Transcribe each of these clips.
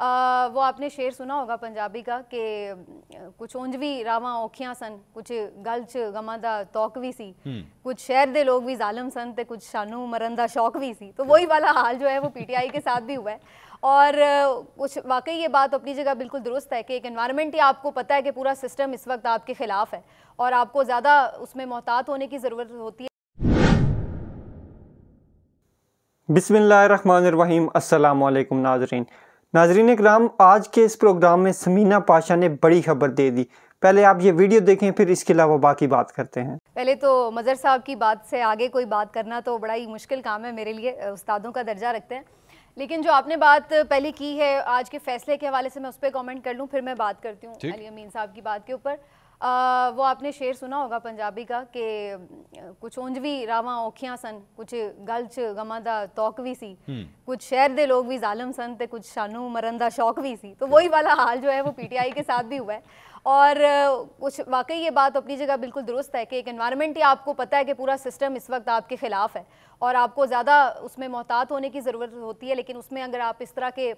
आ, वो आपने शेर सुना होगा पंजाबी का कि कुछ ਉਂਝਵੀ रावा औखिया सन कुछ गलच ਚ ਗਮਾਂ ਦਾ ਤੌਕ ਵੀ ਸੀ ਕੁਝ ਸ਼ਹਿਰ ਦੇ ਲੋਗ ਵੀ ਜ਼ਾਲਮ ਸਨ ਤੇ ਕੁਝ ਸਾਨੂੰ ਮਰਨ ਦਾ ਸ਼ੌਕ तो वही वाला हाल जो है वो पीटीआई के साथ भी हुआ है और कुछ वाकई ये बात अपनी जगह बिल्कुल दुरुस्त है कि एक इन्वायरमेंट ही आपको पता है कि पूरा सिस्टम इस वक्त आपके ख़िलाफ़ है और आपको ज़्यादा उसमें मोहतात होने की ज़रूरत होती है बिसमीम अल्लाम नाजरीन नाजरीन कराम आज के इस प्रोग्राम में समीना पाशा ने बड़ी खबर दे दी पहले आप ये वीडियो देखें फिर इसके अलावा बाकी बात करते हैं पहले तो मज़र साहब की बात से आगे कोई बात करना तो बड़ा ही मुश्किल काम है मेरे लिए उस्तादों का दर्जा रखते हैं लेकिन जो आपने बात पहले की है आज के फैसले के हवाले से मैं उस पर कॉमेंट कर लूँ फिर मैं बात करती हूँ अली अमीन साहब की बात के ऊपर वो आपने शेर सुना होगा पंजाबी का कि कुछ ਉਂਝਵੀ राव ਔਖੀਆਂ सन कुछ ਗਲ ਚ ਗਮਾਂ ਦਾ ਤੌਕ भी सी हम्म। कुछ शहर ਦੇ लोग भी ਜ਼ਾਲਮ सन ਤੇ कुछ ਸਾਨੂੰ मरण ਦਾ शौक भी सी तो वही वाला हाल जो है वो पीटीआई के साथ भी हुआ है और कुछ वाकई ये बात अपनी जगह बिल्कुल दुरुस्त है कि एक इन्वायरमेंट ही आपको पता है कि पूरा सिस्टम इस वक्त आपके ख़िलाफ़ है और आपको ज़्यादा उसमें मोहतात होने की ज़रूरत होती है लेकिन उसमें अगर आप इस तरह के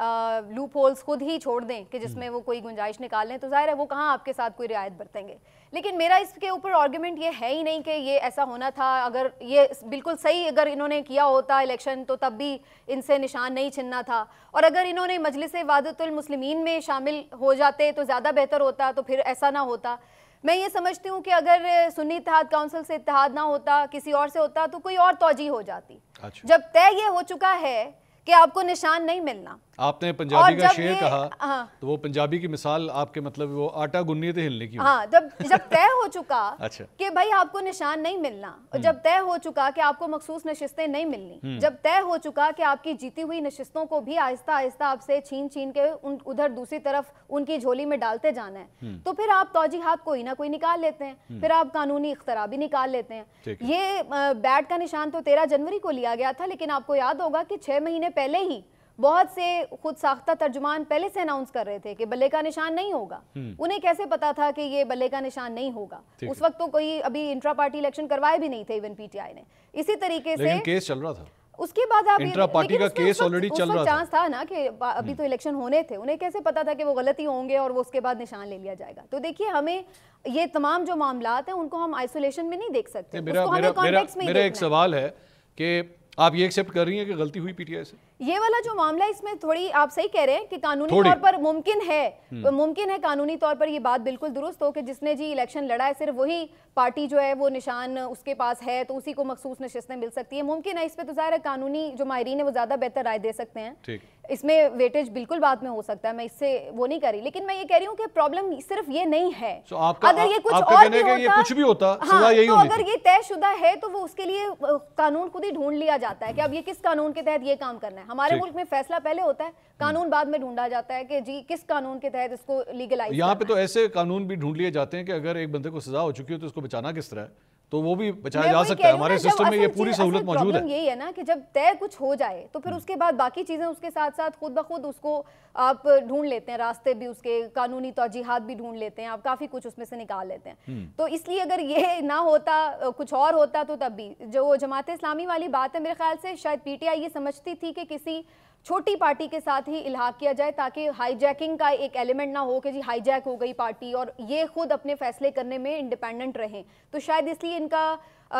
लूप होल्स खुद ही छोड़ दें कि जिसमें हम्म। वो कोई गुंजाइश निकाल लें तो जाहिर है वो कहाँ आपके साथ कोई रियायत बरतेंगे लेकिन मेरा इसके ऊपर आर्ग्यूमेंट ये है ही नहीं कि ये ऐसा होना था अगर ये बिल्कुल सही अगर इन्होंने किया होता इलेक्शन तो तब भी इनसे निशान नहीं छिनना था और अगर इन्होंने मजलिस वादतुलमसलमिन में शामिल हो जाते तो ज़्यादा बेहतर होता तो फिर ऐसा ना होता मैं ये समझती हूँ कि अगर सुन्नी इतिहाद काउंसिल से इतिहाद ना होता किसी और से होता तो कोई और तोजी हो जाती अच्छा। जब तय ये हो चुका है कि आपको निशान नहीं मिलना आपने पंजाबी का शेर कहा हाँ। तो वो पंजाबी की मिसाल आपके मतलब वो आटा गुन्नी थे हिलने की हाँ जब जब तय हो चुका अच्छा कि भाई आपको निशान नहीं मिलना और हम्म। जब तय हो चुका कि आपको मखसूस नशिस्तें नहीं मिलनी हम्म। जब तय हो चुका कि आपकी जीती हुई नशिस्तों को भी आहिस्ता आहिस्ता आपसे छीन छीन के उधर दूसरी तरफ उनकी झोली में डालते जाना है हम्म। तो फिर आप हाथ कोई ना कोई निकाल लेते हैं फिर आप कानूनी इख्तरा भी निकाल लेते हैं ये बैट का निशान तो तेरह जनवरी को लिया गया था लेकिन आपको याद होगा कि छह महीने पहले ही बहुत से खुद साख्ता तर्जुमान पहले से अनाउंस कर रहे थे कि बल्ले का निशान नहीं होगा हम्म। उन्हें कैसे पता था कि ये बल्ले का निशान नहीं होगा उस वक्त तो कोई अभी इंट्रा पार्टी इलेक्शन करवाए भी नहीं थे इवन पीटीआई ने इसी तरीके से केस चल रहा था उसके बाद आप इंट्रा पार्टी का केस ऑलरेडी चल रहा चांस था ना कि अभी हम्म। तो इलेक्शन होने थे उन्हें कैसे पता था कि वो गलती होंगे और वो उसके बाद निशान ले लिया जाएगा तो देखिए हमें ये तमाम जो मामला हैं उनको हम आइसोलेशन में नहीं देख सकते मेरा, मेरा एक सवाल है कि आप ये एक्सेप्ट कर रही हैं कि गलती हुई पीटीआई से ये वाला जो मामला है इसमें थोड़ी आप सही कह रहे हैं कि कानूनी तौर पर मुमकिन है हम्म। मुमकिन है कानूनी तौर पर ये बात बिल्कुल दुरुस्त हो कि जिसने जी इलेक्शन लड़ा है सिर्फ वही पार्टी जो है वो निशान उसके पास है तो उसी को मखसूस नशस्तें मिल सकती है मुमकिन है इस पर तो ज़ाहिर कानूनी जो माहरीन है वो ज़्यादा बेहतर राय दे सकते हैं इसमें वेटेज बिल्कुल बाद में हो सकता है मैं इससे वो नहीं कर रही लेकिन मैं ये कह रही हूँ कि प्रॉब्लम सिर्फ ये नहीं है so आपका, अगर ये कुछ और भी होता, ये कुछ भी होता हाँ, यही तो अगर ये तय शुदा है तो वो उसके लिए कानून खुद ही ढूंढ लिया जाता है कि अब ये किस कानून के तहत ये काम करना है हमारे मुल्क में फैसला पहले होता है कानून बाद में ढूंढा जाता है कि जी किस कानून के तहत इसको लीगलाइज यहाँ पे तो ऐसे कानून भी ढूंढ लिए जाते हैं कि अगर एक बंदे को सजा हो चुकी हो तो उसको बचाना किस तरह है तो वो भी बचाया जा सकता है हमारे सिस्टम में ये पूरी सहूलत मौजूद है यही है ना कि जब तय कुछ हो जाए तो फिर हम्म। उसके बाद बाकी चीज़ें उसके साथ साथ खुद ब खुद उसको आप ढूंढ लेते हैं रास्ते भी उसके कानूनी तोजीहत भी ढूंढ लेते हैं आप काफ़ी कुछ उसमें से निकाल लेते हैं हम्म। तो इसलिए अगर ये ना होता कुछ और होता तो तब भी जो जमात इस्लामी वाली बात है मेरे ख्याल से शायद पीटीआई ये समझती थी कि किसी छोटी पार्टी के साथ ही इलाहा किया जाए ताकि हाईजैकिंग का एक एलिमेंट ना हो कि जी हाईजैक हो गई पार्टी और ये खुद अपने फैसले करने में इंडिपेंडेंट रहें तो शायद इसलिए इनका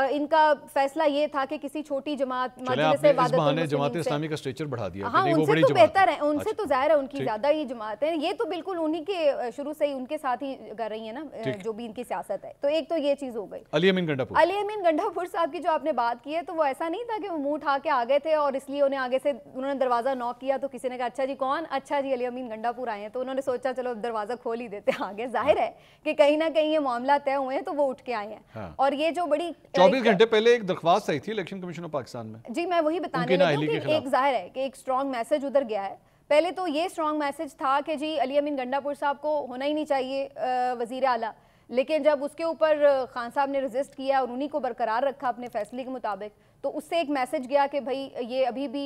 इनका फैसला ये था कि किसी छोटी जमात तो जमात इस्लामी का स्ट्रेचर बढ़ा दिया हाँ उनसे तो बेहतर है उनसे अच्छा। तो जाहिर है उनकी ज्यादा ही जमात है ये तो बिल्कुल उन्हीं के शुरू से ही उनके साथ ही कर रही है ना जो भी इनकी सियासत है तो एक तो ये चीज हो गई अली अमीन गंडापुर अली अमीन गंडापुर साहब की जो आपने बात की है तो वो ऐसा नहीं था कि वो मुंह उठा के आ गए थे और इसलिए उन्हें आगे से उन्होंने दरवाजा नॉक किया तो किसी ने कहा अच्छा जी कौन अच्छा जी अली अमीन गंडापुर आए हैं तो उन्होंने सोचा चलो दरवाजा खोल ही देते आगे जाहिर हाँ। है कि कहीं ना कहीं ये मामला तय हुए हैं तो वो उठ के आए हैं हाँ। और ये जो बड़ी चौबीस घंटे पहले एक दरख्वास्त आई थी इलेक्शन कमीशन ऑफ पाकिस्तान में जी मैं वही बताने लगी कि एक जाहिर है कि एक स्ट्रॉन्ग मैसेज उधर गया है पहले तो ये स्ट्रॉन्ग मैसेज था कि जी अली अमीन गंडापुर साहब को होना ही नहीं चाहिए वजीर आला लेकिन जब उसके ऊपर खान साहब ने रजिस्ट किया और उन्हीं को बरकरार रखा अपने फैसले के मुताबिक तो उससे एक मैसेज गया कि भाई ये अभी भी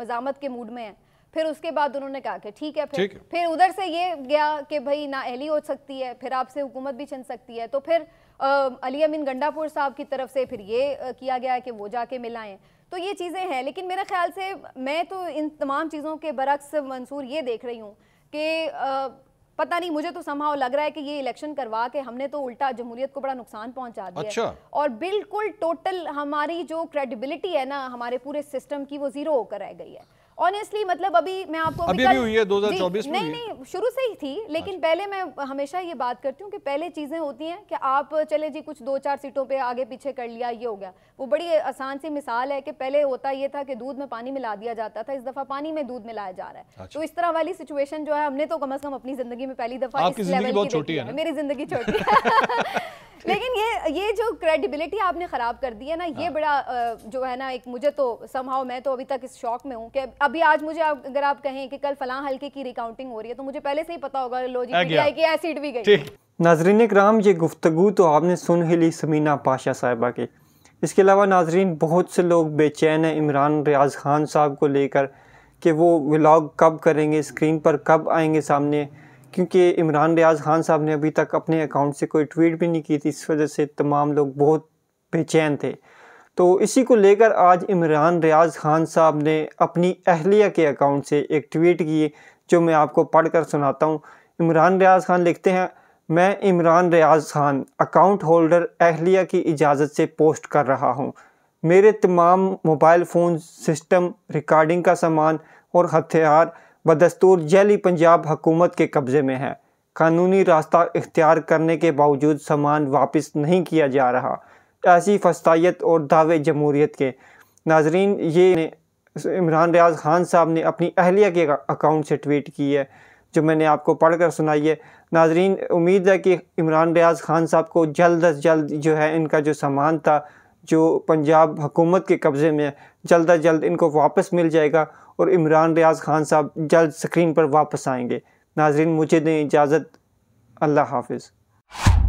मजामत के मूड में है फिर उसके बाद उन्होंने कहा कि ठीक है फिर ठीक। फिर उधर से ये गया कि भाई ना अहली हो सकती है फिर आपसे हुकूमत भी छिन सकती है तो फिर अली अमीन गंडापुर साहब की तरफ से फिर ये किया गया है कि वो जाके मिलाएं तो ये चीज़ें हैं लेकिन मेरे ख्याल से मैं तो इन तमाम चीज़ों के बरक्स मंसूर ये देख रही हूँ कि पता नहीं मुझे तो संभाव लग रहा है कि ये इलेक्शन करवा के हमने तो उल्टा जमहूरियत को बड़ा नुकसान पहुंचा दिया अच्छा। और बिल्कुल टोटल हमारी जो क्रेडिबिलिटी है ना हमारे पूरे सिस्टम की वो जीरो होकर रह गई है ऑनेस्टली मतलब अभी मैं आपको अभी अभी हुई है 2024 में नहीं नहीं शुरू से ही थी लेकिन अच्छा। पहले मैं हमेशा ये बात करती हूँ कि पहले चीज़ें होती हैं कि आप चले जी कुछ दो चार सीटों पे आगे पीछे कर लिया ये हो गया वो बड़ी आसान सी मिसाल है कि पहले होता ये था कि दूध में पानी मिला दिया जाता था इस दफ़ा पानी में दूध मिलाया जा रहा है तो अच्छा। इस तरह वाली सिचुएशन जो है हमने तो कम अज़ कम अपनी ज़िंदगी में पहली दफ़ा मेरी ज़िंदगी छोटी लेकिन ये ये जो क्रेडिबिलिटी आपने ख़राब कर दी है ना ये हाँ। बड़ा जो है ना एक मुझे तो समहाव मैं तो अभी तक इस शौक में हूँ कि अभी आज मुझे आप, अगर आप कहें कि कल फलां हल्के की रिकाउंटिंग हो रही है तो मुझे पहले से ही पता होगा लो जी की एसिड भी गई नाजरीन कराम ये गुफ्तु तो आपने सुन ही ली समीना पाशा साहबा की इसके अलावा नाजरीन बहुत से लोग बेचैन हैं इमरान रियाज खान साहब को लेकर कि वो व्लाग कब करेंगे स्क्रीन पर कब आएंगे सामने क्योंकि इमरान रियाज खान साहब ने अभी तक अपने अकाउंट से कोई ट्वीट भी नहीं की थी इस वजह से तमाम लोग बहुत बेचैन थे तो इसी को लेकर आज इमरान रियाज खान साहब ने अपनी अहलिया के अकाउंट से एक ट्वीट किए जो मैं आपको पढ़कर सुनाता हूँ इमरान रियाज खान लिखते हैं मैं इमरान रियाज खान अकाउंट होल्डर अहलिया की इजाज़त से पोस्ट कर रहा हूँ मेरे तमाम मोबाइल फ़ोन सिस्टम रिकॉर्डिंग का सामान और हथियार बदस्तूर जैली पंजाब हकूमत के कब्ज़े में है कानूनी रास्ता इख्तियार करने के बावजूद सामान वापस नहीं किया जा रहा ऐसी फस्तायत और दावे जमहूरीत के नाजरीन ये इमरान रियाज खान साहब ने अपनी अहलिया के अकाउंट से ट्वीट की है जो मैंने आपको पढ़ कर सुनाई है नाजरीन उम्मीद है कि इमरान रियाज खान साहब को जल्द अज जल्द जो है इनका जो सामान था जो पंजाब हुकूमत के कब्ज़े में है जल्द अज जल्द इनको वापस मिल जाएगा और इमरान रियाज खान साहब जल्द स्क्रीन पर वापस आएंगे नाजरीन मुझे दें इजाज़त अल्लाह हाफिज़